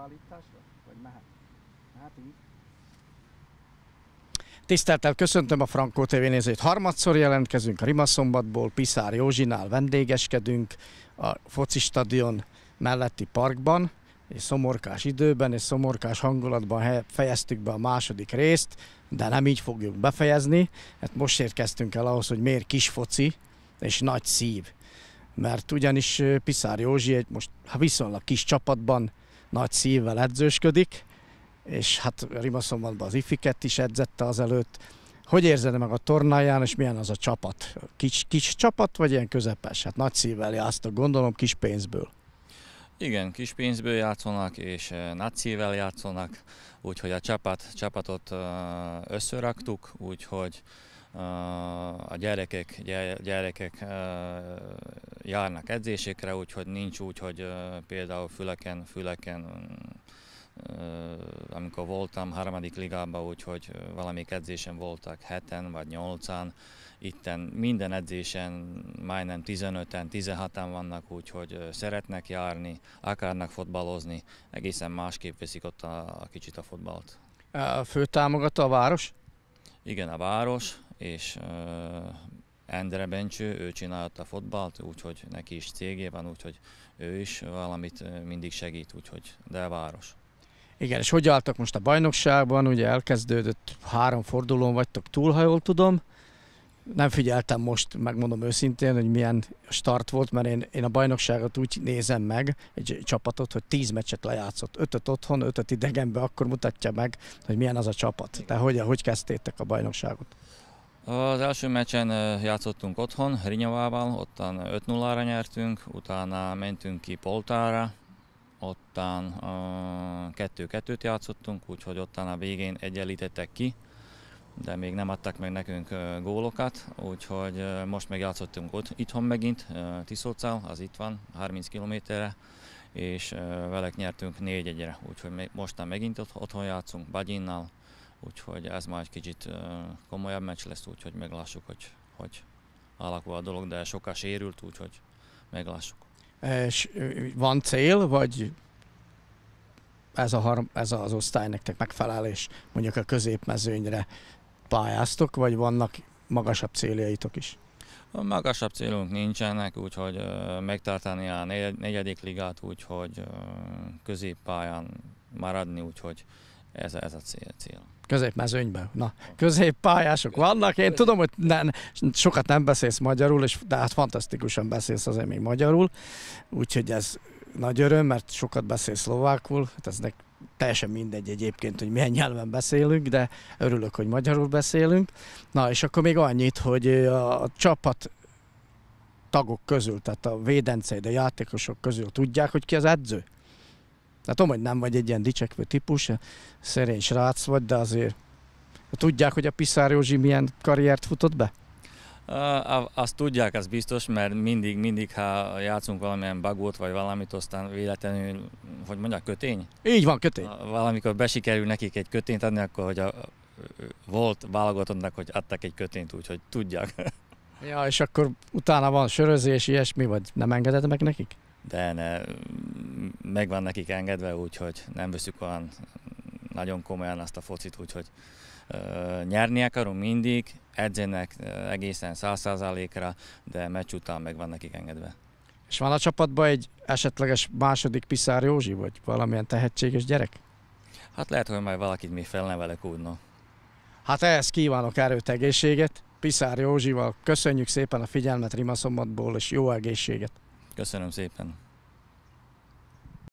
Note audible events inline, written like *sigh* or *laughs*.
beállításra? Vagy mehet? Mehetünk? Tiszteltel köszöntöm a Frankó TV nézőit. Harmadszor jelentkezünk a Rimaszombatból, Piszár Józsinál vendégeskedünk a foci stadion melletti parkban, és szomorkás időben és szomorkás hangulatban fejeztük be a második részt, de nem így fogjuk befejezni, hát most érkeztünk el ahhoz, hogy miért kis foci és nagy szív. Mert ugyanis Piszár Józsi egy most viszonylag kis csapatban nagy szívvel edzősködik, és hát Rimaszombatban az ifiket is edzette azelőtt. Hogy érzed meg a tornáján, és milyen az a csapat? Kis, kis csapat, vagy ilyen közepes? Hát nagy szívvel játsztok, gondolom, kis pénzből. Igen, kis pénzből játszanak, és eh, nagy szívvel játszanak, úgyhogy a csapat, csapatot eh, összeraktuk, úgyhogy a gyerekek, gyerekek járnak edzésekre, úgyhogy nincs úgy, hogy például füleken, füleken amikor voltam harmadik ligában, úgyhogy valami edzésen voltak heten vagy nyolcan, itten minden edzésen majdnem 15-en, 16-en vannak, úgyhogy szeretnek járni, akarnak fotbalozni, egészen másképp veszik ott a, a kicsit a fotbalt. Fő támogató a város? Igen, a város, és Endre Bencső, ő csinálta a fotbalt, úgyhogy neki is cégé van, úgyhogy ő is valamit mindig segít, úgyhogy de város. Igen, és hogy álltak most a bajnokságban? Ugye elkezdődött három fordulón vagytok túl, ha jól tudom. Nem figyeltem most, megmondom őszintén, hogy milyen start volt, mert én, én a bajnokságot úgy nézem meg, egy csapatot, hogy tíz meccset lejátszott. Ötöt otthon, ötöt idegenbe, akkor mutatja meg, hogy milyen az a csapat. Igen. hogy, hogy kezdtétek a bajnokságot? Az első meccsen játszottunk otthon, Rinyavával, ottan 5-0-ra nyertünk, utána mentünk ki Poltára, ottan 2-2-t játszottunk, úgyhogy ottan a végén egyenlítettek ki, de még nem adtak meg nekünk gólokat, úgyhogy most meg játszottunk ott, itthon megint, Tiszócál, az itt van, 30 kilométerre, és velek nyertünk 4-1-re, úgyhogy mostan megint otthon játszunk, Bagyinnal, úgyhogy ez már egy kicsit komolyabb meccs lesz, úgyhogy meglássuk, hogy hogy alakul a dolog, de soká sérült, úgyhogy meglássuk. És e, van cél, vagy ez, a harm, ez az osztály nektek megfelel, és mondjuk a középmezőnyre pályáztok, vagy vannak magasabb céljaitok is? A magasabb célunk nincsenek, úgyhogy megtartani a negyedik ligát, úgyhogy középpályán maradni, úgyhogy ez, ez a cél. cél. Középmezőnyben. Na, középpályások vannak. Én tudom, hogy ne, sokat nem beszélsz magyarul, és, de hát fantasztikusan beszélsz azért még magyarul. Úgyhogy ez nagy öröm, mert sokat beszél szlovákul, hát ez nek teljesen mindegy egyébként, hogy milyen nyelven beszélünk, de örülök, hogy magyarul beszélünk. Na, és akkor még annyit, hogy a csapat tagok közül, tehát a védencei, de játékosok közül tudják, hogy ki az edző? Hát tudom, hogy nem vagy egy ilyen dicsekvő típus, eh, szerény srác vagy, de azért tudják, hogy a Piszár Józsi milyen karriert futott be? Azt tudják, az biztos, mert mindig, mindig, ha játszunk valamilyen bagót vagy valamit, aztán véletlenül, hogy mondják, kötény? Így van, kötény. Valamikor besikerül nekik egy kötényt adni, akkor hogy a, volt válogatottnak, hogy adtak egy kötényt, úgyhogy tudják. *laughs* Ja, és akkor utána van sörözés, ilyesmi, vagy nem engeded meg nekik? De ne, megvan nekik engedve, úgyhogy nem veszük olyan nagyon komolyan azt a focit, úgyhogy nyerni akarunk mindig, edzenek egészen 100 de meccs után meg van nekik engedve. És van a csapatban egy esetleges második Piszár Józsi, vagy valamilyen tehetséges gyerek? Hát lehet, hogy majd valakit mi felnevelek úgy, no. Hát ehhez kívánok erőt, egészséget. Piszár Józsival köszönjük szépen a figyelmet Rimaszombatból, és jó egészséget. Köszönöm szépen.